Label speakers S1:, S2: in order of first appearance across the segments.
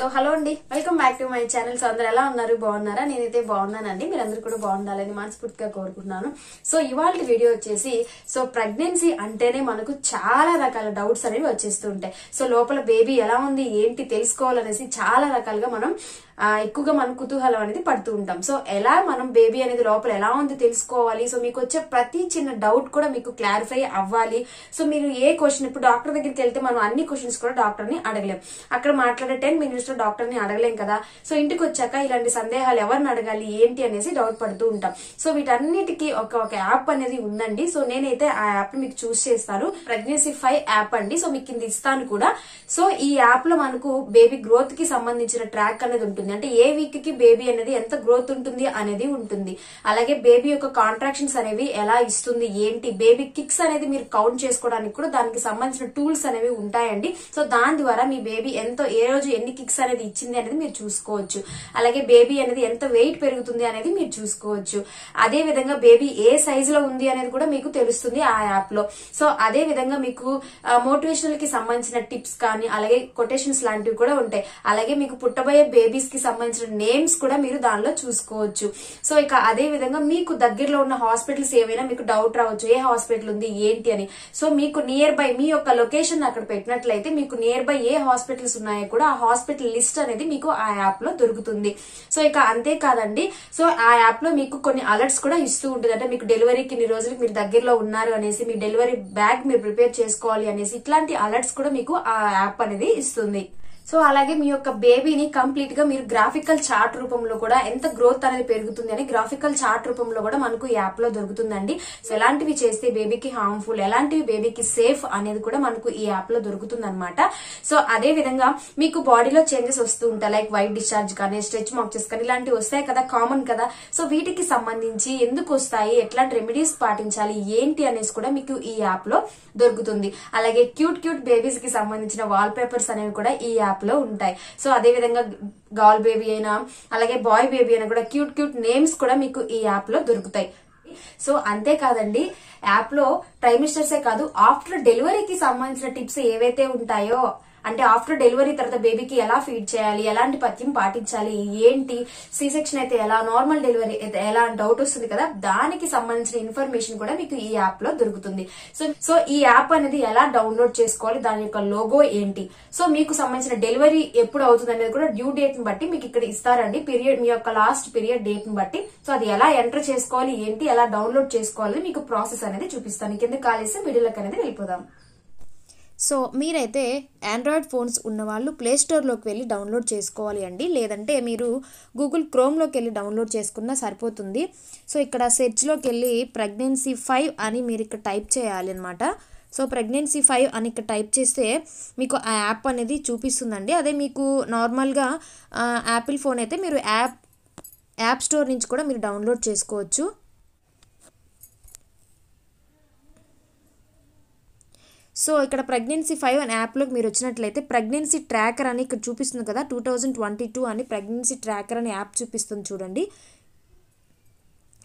S1: so hello అండి welcome back to my channels అందరు ఎలా ఉన్నారు బాగున్నారా నేనైతే బాగున్నానండి మీరందరూ కూడా బాగుండాలని మనస్ఫూర్తిగా కోరుకుంటున్నాను సో ఇవాళ వీడియో వచ్చేసి సో ప్రెగ్నెన్సీ అంటేనే మనకు చాలా రకాల డౌట్స్ అనేవి వచ్చేస్తుంటాయి సో లోపల బేబీ ఎలా ఉంది ఏంటి తెలుసుకోవాలనేసి చాలా రకాలుగా మనం ఎక్కువగా మన కుతూహలం అనేది పడుతూ ఉంటాం సో ఎలా మనం బేబీ అనేది లోపల ఎలా ఉంది తెలుసుకోవాలి సో మీకు వచ్చే ప్రతి చిన్న డౌట్ కూడా మీకు క్లారిఫై అవ్వాలి సో మీరు ఏ క్వశ్చన్ ఇప్పుడు డాక్టర్ దగ్గరికి వెళ్తే మనం అన్ని క్వశ్చన్స్ కూడా డాక్టర్ని అడగలేం అక్కడ మాట్లాడే టెన్ మినిట్స్ డాక్టర్ ని అడగలేం కదా సో ఇంటికి వచ్చాక ఇలాంటి సందేహాలు ఎవరిని అడగాలి ఏంటి అనేసి డౌట్ పడుతూ ఉంటాం సో వీటన్నిటికి ఒక ఒక యాప్ అనేది ఉందండి సో నేనైతే ఆ యాప్ మీకు చూస్ చేస్తాను ప్రెగ్నెన్సీ ఫైవ్ యాప్ అండి సో మీకు కింద ఇస్తాను కూడా సో ఈ యాప్ లో మనకు బేబీ గ్రోత్ కి సంబంధించిన ట్రాక్ అనేది ఉంటుంది అంటే ఏ వీక్ కి బేబీ అనేది ఎంత గ్రోత్ ఉంటుంది అనేది ఉంటుంది అలాగే బేబీ యొక్క కాంట్రాక్షన్స్ అనేవి ఎలా ఇస్తుంది ఏంటి బేబీ కిక్స్ అనేది మీరు కౌంట్ చేసుకోవడానికి కూడా దానికి సంబంధించిన టూల్స్ అనేవి ఉంటాయండి సో దాని ద్వారా మీ బేబీ ఎంతో ఏ రోజు ఎన్ని కిక్స్ అనేది ఇచ్చింది అనేది మీరు చూసుకోవచ్చు అలాగే బేబీ అనేది ఎంత వెయిట్ పెరుగుతుంది అనేది మీరు చూసుకోవచ్చు అదే విధంగా బేబీ ఏ సైజ్ లో ఉంది అనేది కూడా మీకు తెలుస్తుంది ఆ యాప్ లో సో అదే విధంగా మీకు మోటివేషనల్ కి సంబంధించిన టిప్స్ కానీ అలాగే కొటేషన్స్ లాంటివి కూడా ఉంటాయి అలాగే మీకు పుట్టబోయే బేబీస్ కి సంబంధించిన నేమ్స్ కూడా మీరు దానిలో చూసుకోవచ్చు సో ఇక అదే విధంగా మీకు దగ్గరలో ఉన్న హాస్పిటల్స్ ఏవైనా మీకు డౌట్ రావచ్చు ఏ హాస్పిటల్ ఉంది ఏంటి అని సో మీకు నియర్ బై మీ యొక్క లొకేషన్ అక్కడ పెట్టినట్లయితే మీకు నియర్ బై ఏ హాస్పిటల్స్ ఉన్నాయో కూడా ఆ హాస్పిటల్ ప్రాజెక్ట్ లిస్ట్ అనేది మీకు ఆ యాప్లో దొరుకుతుంది సో ఇక అంతేకాదండి సో ఆ యాప్లో మీకు కొన్ని అలర్ట్స్ కూడా ఇస్తూ ఉంటుంది అంటే మీకు డెలివరీకి ఇన్ని రోజులకి మీరు దగ్గరలో ఉన్నారు అనేసి మీ డెలివరీ బ్యాగ్ మీరు ప్రిపేర్ చేసుకోవాలి అనేసి ఇట్లాంటి అలర్ట్స్ కూడా మీకు ఆ యాప్ అనేది ఇస్తుంది సో అలాగే మీ యొక్క బేబీని కంప్లీట్ గా మీరు గ్రాఫికల్ చార్ట్ రూపంలో కూడా ఎంత గ్రోత్ అనేది పెరుగుతుంది అని గ్రాఫికల్ చార్ట్ రూపంలో కూడా మనకు యాప్ లో దొరుకుతుందండి సో ఎలాంటివి చేస్తే బేబీకి హార్మ్ఫుల్ ఎలాంటివి బేబీకి సేఫ్ అనేది కూడా మనకు ఈ యాప్ లో దొరుకుతుంది అనమాట సో అదే విధంగా మీకు బాడీలో చేంజెస్ వస్తూ ఉంటాయి లైక్ వైట్ డిశ్చార్జ్ కానీ స్ట్రెచ్ మాక్చర్స్ కానీ ఇలాంటివి వస్తాయి కదా కామన్ కదా సో వీటికి సంబంధించి ఎందుకు వస్తాయి ఎట్లాంటి రెమెడీస్ పాటించాలి ఏంటి అనేసి కూడా మీకు ఈ యాప్ లో దొరుకుతుంది అలాగే క్యూట్ క్యూట్ బేబీస్ కి సంబంధించిన వాల్ పేపర్స్ అనేవి కూడా ఈ యాప్ లో ఉంటాయి సో అదే విధంగా గర్ల్ బేబీ అయినా అలాగే బాయ్ బేబీ అయినా కూడా క్యూట్ క్యూట్ నేమ్స్ కూడా మీకు ఈ యాప్ లో దొరుకుతాయి సో అంతేకాదండి యాప్లో ట్రైమిస్టర్సే కాదు ఆఫ్టర్ డెలివరీకి సంబంధించిన టిప్స్ ఏవైతే ఉంటాయో అంటే ఆఫ్టర్ డెలివరీ తర్వాత బేబీకి ఎలా ఫీడ్ చేయాలి ఎలాంటి పథ్యం పాటించాలి ఏంటి సి సెక్షన్ అయితే ఎలా నార్మల్ డెలివరీ అయితే ఎలా డౌట్ వస్తుంది కదా దానికి సంబంధించిన ఇన్ఫర్మేషన్ కూడా మీకు ఈ యాప్ లో దొరుకుతుంది సో సో ఈ యాప్ అనేది ఎలా డౌన్లోడ్ చేసుకోవాలి దాని యొక్క లోగో ఏంటి సో మీకు సంబంధించిన డెలివరీ ఎప్పుడు అవుతుంది అనేది కూడా డ్యూ డేట్ ని బట్టి మీకు ఇక్కడ ఇస్తారండి పీరియడ్ మీ యొక్క లాస్ట్ పీరియడ్ డేట్ ని బట్టి సో అది ఎలా ఎంటర్ చేసుకోవాలి ఏంటి ఎలా డౌన్లోడ్ చేసుకోవాలి మీకు ప్రాసెస్ అనేది చూపిస్తాను ఇంకెందుకు ఆలస్యం వీడియోలకు అనేది వెళ్ళిపోదాం సో మీరైతే ఆండ్రాయిడ్ ఫోన్స్ ఉన్నవాళ్ళు ప్లేస్టోర్లోకి వెళ్ళి డౌన్లోడ్ చేసుకోవాలి అండి లేదంటే మీరు గూగుల్ క్రోమ్లోకి వెళ్ళి డౌన్లోడ్ చేసుకున్నా సరిపోతుంది సో ఇక్కడ సెర్చ్లోకి వెళ్ళి ప్రెగ్నెన్సీ ఫైవ్ అని మీరు ఇక్కడ టైప్ చేయాలి అనమాట సో ప్రెగ్నెన్సీ ఫైవ్ అని ఇక్కడ టైప్ చేస్తే మీకు ఆ యాప్ అనేది చూపిస్తుందండి అదే మీకు నార్మల్గా యాపిల్ ఫోన్ అయితే మీరు యాప్ యాప్ స్టోర్ నుంచి కూడా మీరు డౌన్లోడ్ చేసుకోవచ్చు సో ఇక్కడ ప్రెగ్నెన్సీ ఫైవ్ అని యాప్లోకి మీరు వచ్చినట్లయితే ప్రెగ్నెన్సీ ట్రాకర్ అని ఇక్కడ చూపిస్తుంది కదా టూ థౌజండ్ ట్వంటీ టూ అని ప్రెగ్నెన్సీ ట్రాకర్ అని యాప్ చూపిస్తుంది చూడండి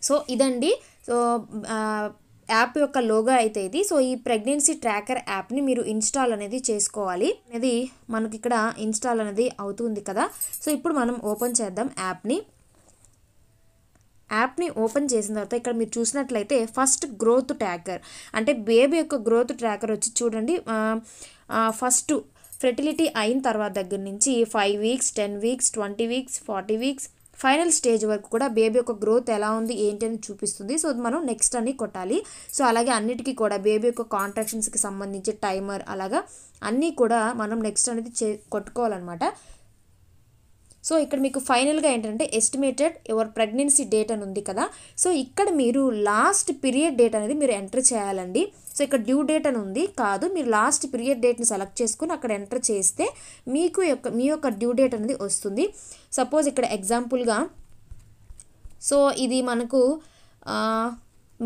S1: సో ఇదండి సో యాప్ యొక్క లోగో అయితే ఇది సో ఈ ప్రెగ్నెన్సీ ట్రాకర్ యాప్ని మీరు ఇన్స్టాల్ అనేది చేసుకోవాలి అనేది మనకి ఇక్కడ ఇన్స్టాల్ అనేది అవుతుంది కదా సో ఇప్పుడు మనం ఓపెన్ చేద్దాం యాప్ని యాప్ని ఓపెన్ చేసిన తర్వాత ఇక్కడ మీరు చూసినట్లయితే ఫస్ట్ గ్రోత్ ట్రాకర్ అంటే బేబీ యొక్క గ్రోత్ ట్రాకర్ వచ్చి చూడండి ఫస్ట్ ఫెర్టిలిటీ అయిన తర్వాత దగ్గర నుంచి five weeks ten weeks twenty weeks forty weeks final stage వరకు కూడా బేబీ యొక్క గ్రోత్ ఎలా ఉంది ఏంటి అని చూపిస్తుంది సో మనం నెక్స్ట్ అని కొట్టాలి సో అలాగే అన్నిటికీ కూడా బేబీ యొక్క కాంట్రాక్షన్స్కి సంబంధించి టైమర్ అలాగా అన్నీ కూడా మనం నెక్స్ట్ అనేది చే కొట్టుకోవాలన్నమాట సో ఇక్కడ మీకు ఫైనల్గా ఏంటంటే ఎస్టిమేటెడ్ యువర్ ప్రెగ్నెన్సీ డేట్ అని ఉంది కదా సో ఇక్కడ మీరు లాస్ట్ పీరియడ్ డేట్ అనేది మీరు ఎంటర్ చేయాలండి సో ఇక్కడ డ్యూ డేట్ అని ఉంది కాదు మీరు లాస్ట్ పీరియడ్ డేట్ని సెలెక్ట్ చేసుకుని అక్కడ ఎంటర్ చేస్తే మీకు యొక్క మీ యొక్క డ్యూ డేట్ అనేది వస్తుంది సపోజ్ ఇక్కడ ఎగ్జాంపుల్గా సో ఇది మనకు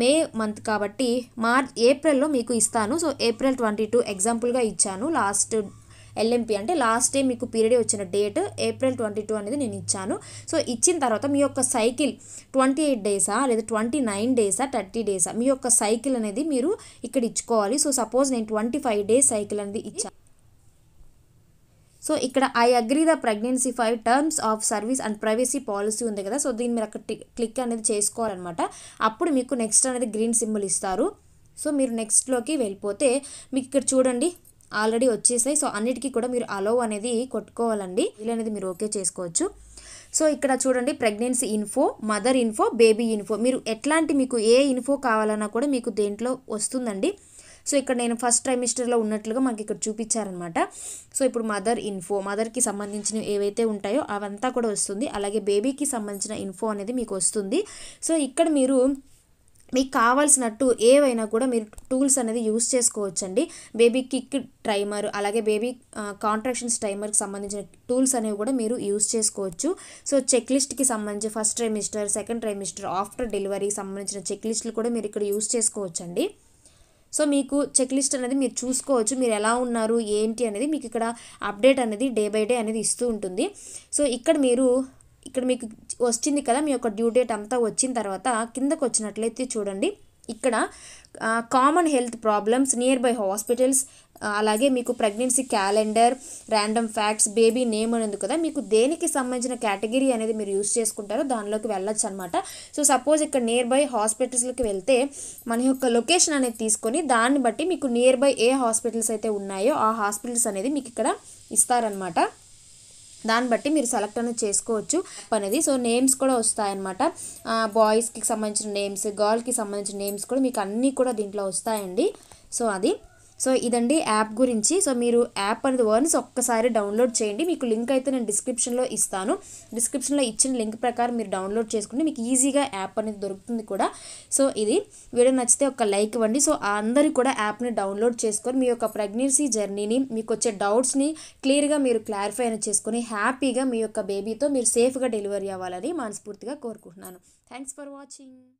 S1: మే మంత్ కాబట్టి మార్చ్ ఏప్రిల్లో మీకు ఇస్తాను సో ఏప్రిల్ ట్వంటీ టూ ఎగ్జాంపుల్గా ఇచ్చాను లాస్ట్ ఎల్ఎంపి అంటే లాస్ట్ డే మీకు పీరియడ్ వచ్చిన డేట్ ఏప్రిల్ ట్వంటీ టూ అనేది నేను ఇచ్చాను సో ఇచ్చిన తర్వాత మీ యొక్క సైకిల్ ట్వంటీ ఎయిట్ డేసా లేదా ట్వంటీ నైన్ డేసా థర్టీ డేసా మీ యొక్క సైకిల్ అనేది మీరు ఇక్కడ ఇచ్చుకోవాలి సో సపోజ్ నేను ట్వంటీ ఫైవ్ డేస్ సైకిల్ అనేది ఇచ్చాను సో ఇక్కడ I agree the pregnancy five terms of service and privacy policy ఉంది కదా సో దీన్ని మీరు అక్కడ క్లిక్ అనేది చేసుకోవాలన్నమాట అప్పుడు మీకు నెక్స్ట్ అనేది గ్రీన్ సింబుల్ ఇస్తారు సో మీరు నెక్స్ట్లోకి వెళ్ళిపోతే మీకు ఇక్కడ చూడండి ఆల్రెడీ వచ్చేసాయి సో అన్నిటికీ కూడా మీరు అలో అనేది కొట్టుకోవాలండి వీలు అనేది మీరు ఓకే చేసుకోవచ్చు సో ఇక్కడ చూడండి pregnancy info mother info baby info మీరు ఎట్లాంటి మీకు ఏ ఇన్ఫో కావాలన్నా కూడా మీకు దేంట్లో వస్తుందండి సో ఇక్కడ నేను ఫస్ట్ ట్రైమిస్టర్లో ఉన్నట్లుగా మనకి ఇక్కడ చూపించారనమాట సో ఇప్పుడు మదర్ ఇన్ఫో మదర్కి సంబంధించినవి ఏవైతే ఉంటాయో అవంతా కూడా వస్తుంది అలాగే బేబీకి సంబంధించిన ఇన్ఫో అనేది మీకు వస్తుంది సో ఇక్కడ మీరు మీకు కావాల్సినట్టు ఏవైనా కూడా మీరు టూల్స్ అనేది యూస్ చేసుకోవచ్చండి బేబీ కిక్ టైమర్ అలాగే బేబీ కాంట్రాక్షన్స్ టైమర్కి సంబంధించిన టూల్స్ అనేవి కూడా మీరు యూస్ చేసుకోవచ్చు సో చెక్ లిస్ట్కి సంబంధించి first trimester second trimester after డెలివరీకి సంబంధించిన చెక్ లిస్టులు కూడా మీరు ఇక్కడ యూస్ చేసుకోవచ్చండి సో మీకు చెక్ లిస్ట్ అనేది మీరు చూసుకోవచ్చు మీరు ఎలా ఉన్నారు ఏంటి అనేది మీకు ఇక్కడ అప్డేట్ అనేది డే బై డే అనేది ఇస్తూ ఉంటుంది సో ఇక్కడ మీరు ఇక్కడ మీకు వచ్చింది కదా మీ యొక్క డ్యూ డేట్ అంతా వచ్చిన తర్వాత కిందకు వచ్చినట్లయితే చూడండి ఇక్కడ common health problems nearby hospitals అలాగే మీకు pregnancy calendar random facts baby name అనేది కదా మీకు దేనికి సంబంధించిన కేటగిరీ అనేది మీరు యూస్ చేసుకుంటారో దానిలోకి వెళ్ళొచ్చు అనమాట సో సపోజ్ ఇక్కడ నియర్ బై హాస్పిటల్స్కి వెళ్తే మన యొక్క లొకేషన్ అనేది తీసుకొని దాన్ని బట్టి మీకు నియర్ బై ఏ హాస్పిటల్స్ అయితే ఉన్నాయో ఆ హాస్పిటల్స్ అనేది మీకు ఇక్కడ ఇస్తారనమాట దాన్ని బట్టి మీరు సెలెక్ట్ అనేది చేసుకోవచ్చు అనేది సో నేమ్స్ కూడా వస్తాయన్నమాట బాయ్స్కి సంబంధించిన నేమ్స్ గర్ల్కి సంబంధించిన నేమ్స్ కూడా మీకు అన్నీ కూడా దీంట్లో వస్తాయండి సో అది సో ఇదండి యాప్ గురించి సో మీరు యాప్ అనేది వర్న్స్ ఒక్కసారి డౌన్లోడ్ చేయండి మీకు లింక్ అయితే నేను డిస్క్రిప్షన్లో ఇస్తాను డిస్క్రిప్షన్లో ఇచ్చిన లింక్ ప్రకారం మీరు డౌన్లోడ్ చేసుకుంటే మీకు ఈజీగా యాప్ అనేది దొరుకుతుంది కూడా సో ఇది వీడియో నచ్చితే ఒక లైక్ ఇవ్వండి సో అందరూ కూడా యాప్ని డౌన్లోడ్ చేసుకొని మీ యొక్క ప్రెగ్నెన్సీ జర్నీని మీకు వచ్చే డౌట్స్ని క్లియర్గా మీరు క్లారిఫై అయినా చేసుకొని హ్యాపీగా మీ యొక్క బేబీతో మీరు సేఫ్గా డెలివరీ అవ్వాలని మనస్ఫూర్తిగా కోరుకుంటున్నాను థ్యాంక్స్ ఫర్ వాచింగ్